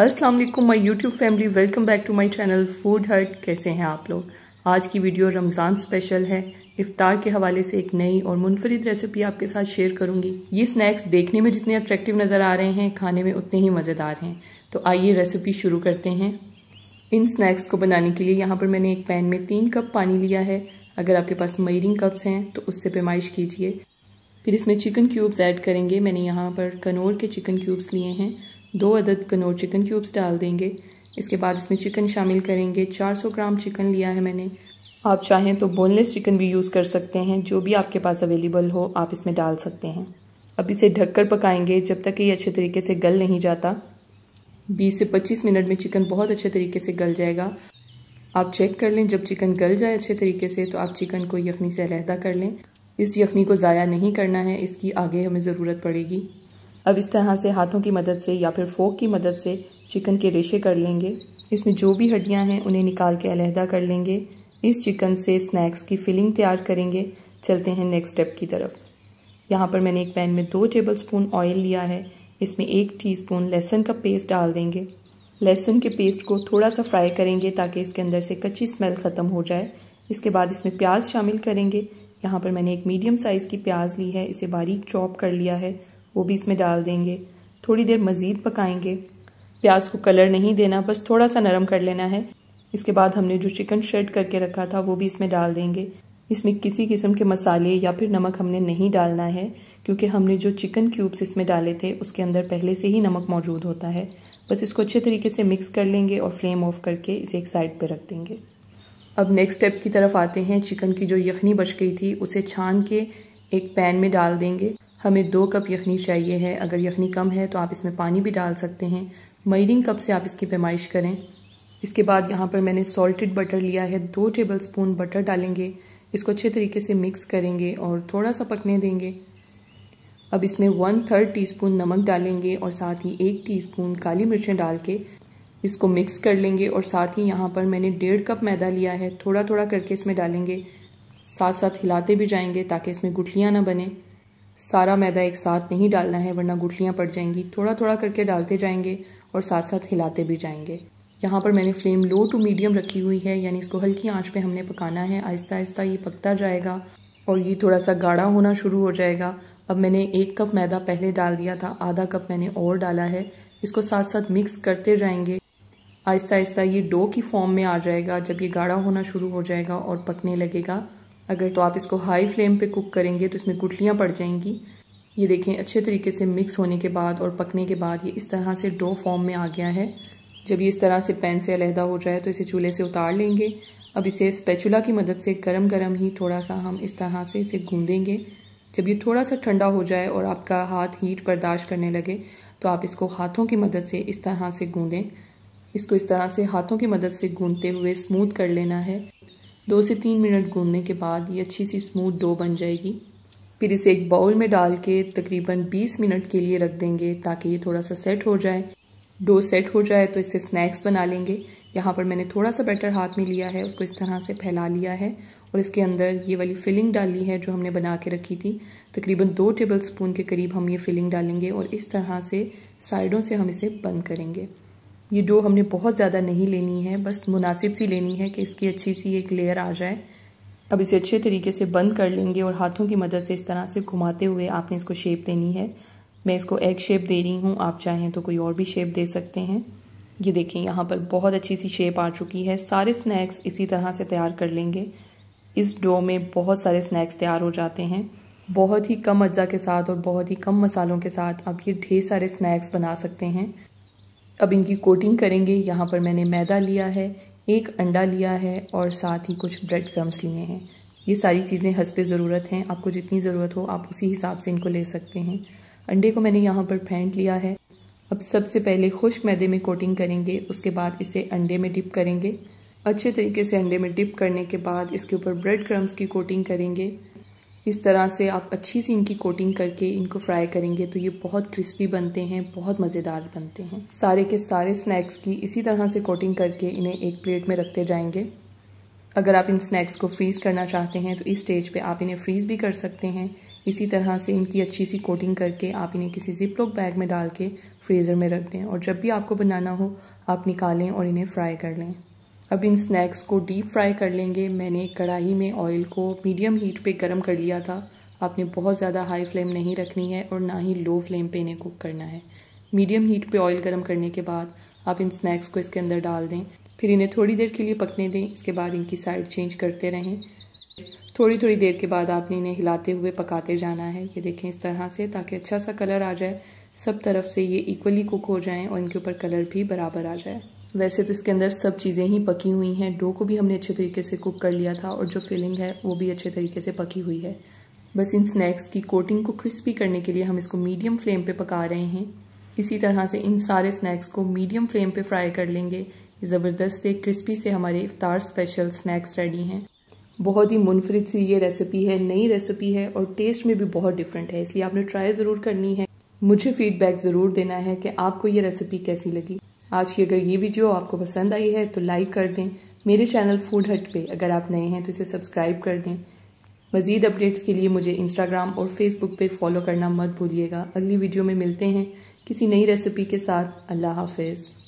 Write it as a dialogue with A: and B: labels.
A: अस्सलाम वालेकुम my YouTube family welcome back to my channel food heart कैसे हैं आप लोग आज की वीडियो रमज़ान स्पेशल है इफ़ार के हवाले से एक नई और मुनफरद रेसिपी आपके साथ शेयर करूंगी ये स्नैक्स देखने में जितने अट्रैक्टिव नज़र आ रहे हैं खाने में उतने ही मज़ेदार हैं तो आइए रेसिपी शुरू करते हैं इन स्नैक्स को बनाने के लिए यहाँ पर मैंने एक पैन में तीन कप पानी लिया है अगर आपके पास मयरिंग कप्स हैं तो उससे पेमाइश कीजिए फिर इसमें चिकन क्यूब्स ऐड करेंगे मैंने यहाँ पर कनोर के चिकन क्यूब्स लिए हैं दो अदद कनौर चिकन क्यूब्स डाल देंगे इसके बाद इसमें चिकन शामिल करेंगे 400 ग्राम चिकन लिया है मैंने आप चाहें तो बोनलेस चिकन भी यूज़ कर सकते हैं जो भी आपके पास अवेलेबल हो आप इसमें डाल सकते हैं अब इसे ढककर पकाएंगे जब तक ये अच्छे तरीके से गल नहीं जाता 20 से 25 मिनट में चिकन बहुत अच्छे तरीके से गल जाएगा आप चेक कर लें जब चिकन गल जाए अच्छे तरीके से तो आप चिकन को यखनी से अलहदा कर लें इस यखनी को ज़ाया नहीं करना है इसकी आगे हमें ज़रूरत पड़ेगी अब इस तरह से हाथों की मदद से या फिर फोक की मदद से चिकन के रेशे कर लेंगे इसमें जो भी हड्डियां हैं उन्हें निकाल के अलहदा कर लेंगे इस चिकन से स्नैक्स की फिलिंग तैयार करेंगे चलते हैं नेक्स्ट स्टेप की तरफ यहाँ पर मैंने एक पैन में दो टेबल स्पून ऑयल लिया है इसमें एक स्पून लहसुन का पेस्ट डाल देंगे लहसुन के पेस्ट को थोड़ा सा फ्राई करेंगे ताकि इसके अंदर से कच्ची स्मेल ख़त्म हो जाए इसके बाद इसमें प्याज शामिल करेंगे यहाँ पर मैंने एक मीडियम साइज़ की प्याज ली है इसे बारीक चॉप कर लिया है वो भी इसमें डाल देंगे थोड़ी देर मज़ीद पकाएंगे प्याज को कलर नहीं देना बस थोड़ा सा नरम कर लेना है इसके बाद हमने जो चिकन शर्ट करके रखा था वो भी इसमें डाल देंगे इसमें किसी किस्म के मसाले या फिर नमक हमने नहीं डालना है क्योंकि हमने जो चिकन क्यूब्स इसमें डाले थे उसके अंदर पहले से ही नमक मौजूद होता है बस इसको अच्छे तरीके से मिक्स कर लेंगे और फ्लेम ऑफ करके इसे एक साइड पर रख देंगे अब नेक्स्ट स्टेप की तरफ आते हैं चिकन की जो यखनी बच गई थी उसे छान के एक पैन में डाल देंगे हमें दो कप यखनी चाहिए है अगर यखनी कम है तो आप इसमें पानी भी डाल सकते हैं मयरिंग कप से आप इसकी पेमाइश करें इसके बाद यहाँ पर मैंने सॉल्टेड बटर लिया है दो टेबल स्पून बटर डालेंगे इसको अच्छे तरीके से मिक्स करेंगे और थोड़ा सा पकने देंगे अब इसमें वन थर्ड टीस्पून नमक डालेंगे और साथ ही एक टीस्पून काली मिर्चें डाल के इसको मिक्स कर लेंगे और साथ ही यहाँ पर मैंने डेढ़ कप मैदा लिया है थोड़ा थोड़ा करके इसमें डालेंगे साथ साथ हिलाते भी जाएंगे ताकि इसमें गुठलियाँ ना बने सारा मैदा एक साथ नहीं डालना है वरना गुठलियाँ पड़ जाएंगी थोड़ा थोड़ा करके डालते जाएंगे और साथ साथ हिलाते भी जाएंगे यहाँ पर मैंने फ्लेम लो टू मीडियम रखी हुई है यानी इसको हल्की आंच पे हमने पकाना है आहिस्ता आहिस्ता ये पकता जाएगा और ये थोड़ा सा गाढ़ा होना शुरू हो जाएगा अब मैंने एक कप मैदा पहले डाल दिया था आधा कप मैंने और डाला है इसको साथ साथ मिक्स करते जाएंगे आहिस्ता आहिस्ता ये डो की फॉर्म में आ जाएगा जब ये गाढ़ा होना शुरू हो जाएगा और पकने लगेगा अगर तो आप इसको हाई फ्लेम पे कुक करेंगे तो इसमें गुटलियाँ पड़ जाएंगी ये देखें अच्छे तरीके से मिक्स होने के बाद और पकने के बाद ये इस तरह से डो फॉर्म में आ गया है जब ये इस तरह से पैन से अलहदा हो जाए तो इसे चूल्हे से उतार लेंगे अब इसे स्पैचुला की मदद से गर्म गर्म ही थोड़ा सा हम इस तरह से इसे गूँधेंगे जब ये थोड़ा सा ठंडा हो जाए और आपका हाथ हीट बर्दाश्त करने लगे तो आप इसको हाथों की मदद से इस तरह से गूँधें इसको इस तरह से हाथों की मदद से गूँधते हुए स्मूथ कर लेना है दो से तीन मिनट भूनने के बाद ये अच्छी सी स्मूथ डो बन जाएगी फिर इसे एक बाउल में डाल के तकरीबन 20 मिनट के लिए रख देंगे ताकि ये थोड़ा सा सेट हो जाए डो सेट हो जाए तो इससे स्नैक्स बना लेंगे यहाँ पर मैंने थोड़ा सा बैटर हाथ में लिया है उसको इस तरह से फैला लिया है और इसके अंदर ये वाली फिलिंग डाली है जो हमने बना के रखी थी तकरीबन दो टेबल स्पून के करीब हम ये फिलिंग डालेंगे और इस तरह से साइडों से हम इसे बंद करेंगे ये डो हमने बहुत ज़्यादा नहीं लेनी है बस मुनासिब सी लेनी है कि इसकी अच्छी सी एक लेयर आ जाए अब इसे अच्छे तरीके से बंद कर लेंगे और हाथों की मदद से इस तरह से घुमाते हुए आपने इसको शेप देनी है मैं इसको एग शेप दे रही हूँ आप चाहें तो कोई और भी शेप दे सकते हैं ये देखें यहाँ पर बहुत अच्छी सी शेप आ चुकी है सारे स्नैक्स इसी तरह से तैयार कर लेंगे इस डो में बहुत सारे स्नैक्स तैयार हो जाते हैं बहुत ही कम अज्जा के साथ और बहुत ही कम मसालों के साथ आप ये ढेर सारे स्नैक्स बना सकते हैं अब इनकी कोटिंग करेंगे यहाँ पर मैंने मैदा लिया है एक अंडा लिया है और साथ ही कुछ ब्रेड क्रम्स लिए हैं ये सारी चीज़ें हंसपे ज़रूरत हैं आपको जितनी ज़रूरत हो आप उसी हिसाब से इनको ले सकते हैं अंडे को मैंने यहाँ पर फेंट लिया है अब सबसे पहले खुश्क मैदे में कोटिंग करेंगे उसके बाद इसे अंडे में डिप करेंगे अच्छे तरीके से अंडे में डिप करने के बाद इसके ऊपर ब्रेड क्रम्स की कोटिंग करेंगे इस तरह से आप अच्छी सी इनकी कोटिंग करके इनको फ्राई करेंगे तो ये बहुत क्रिस्पी बनते हैं बहुत मज़ेदार बनते हैं सारे के सारे स्नैक्स की इसी तरह से कोटिंग करके इन्हें एक प्लेट में रखते जाएंगे अगर आप इन स्नैक्स को फ्रीज़ करना चाहते हैं तो इस स्टेज पे आप इन्हें फ्रीज़ भी कर सकते हैं इसी तरह से इनकी अच्छी सी कोटिंग करके आप इन्हें किसी जिप लॉक बैग में डाल के फ्रीज़र में रख दें और जब भी आपको बनाना हो आप निकालें और इन्हें फ्राई कर लें अब इन स्नैक्स को डीप फ्राई कर लेंगे मैंने कढ़ाई में ऑयल को मीडियम हीट पे गर्म कर लिया था आपने बहुत ज़्यादा हाई फ्लेम नहीं रखनी है और ना ही लो फ्लेम पे इन्हें कुक करना है मीडियम हीट पे ऑयल गरम करने के बाद आप इन स्नैक्स को इसके अंदर डाल दें फिर इन्हें थोड़ी देर के लिए पकने दें इसके बाद इनकी साइड चेंज करते रहें थोड़ी थोड़ी देर के बाद आपने इन्हें हिलाते हुए पकाते जाना है ये देखें इस तरह से ताकि अच्छा सा कलर आ जाए सब तरफ से ये इक्वली कुक हो जाएँ और इनके ऊपर कलर भी बराबर आ जाए वैसे तो इसके अंदर सब चीज़ें ही पकी हुई हैं डो को भी हमने अच्छे तरीके से कुक कर लिया था और जो फिलिंग है वो भी अच्छे तरीके से पकी हुई है बस इन स्नैक्स की कोटिंग को क्रिस्पी करने के लिए हम इसको मीडियम फ्लेम पे पका रहे हैं इसी तरह से इन सारे स्नैक्स को मीडियम फ्लेम पे फ्राई कर लेंगे ज़बरदस्त से क्रिस्पी से हमारे इफ्तार स्पेशल स्नैक्स रेडी हैं बहुत ही मुनफरद सी ये रेसिपी है नई रेसिपी है और टेस्ट में भी बहुत डिफरेंट है इसलिए आपने ट्राई ज़रूर करनी है मुझे फीडबैक ज़रूर देना है कि आपको ये रेसिपी कैसी लगी आज की अगर ये वीडियो आपको पसंद आई है तो लाइक कर दें मेरे चैनल फूड हट पे अगर आप नए हैं तो इसे सब्सक्राइब कर दें मज़ीद अपडेट्स के लिए मुझे इंस्टाग्राम और फेसबुक पे फॉलो करना मत भूलिएगा अगली वीडियो में मिलते हैं किसी नई रेसिपी के साथ अल्लाह हाफिज़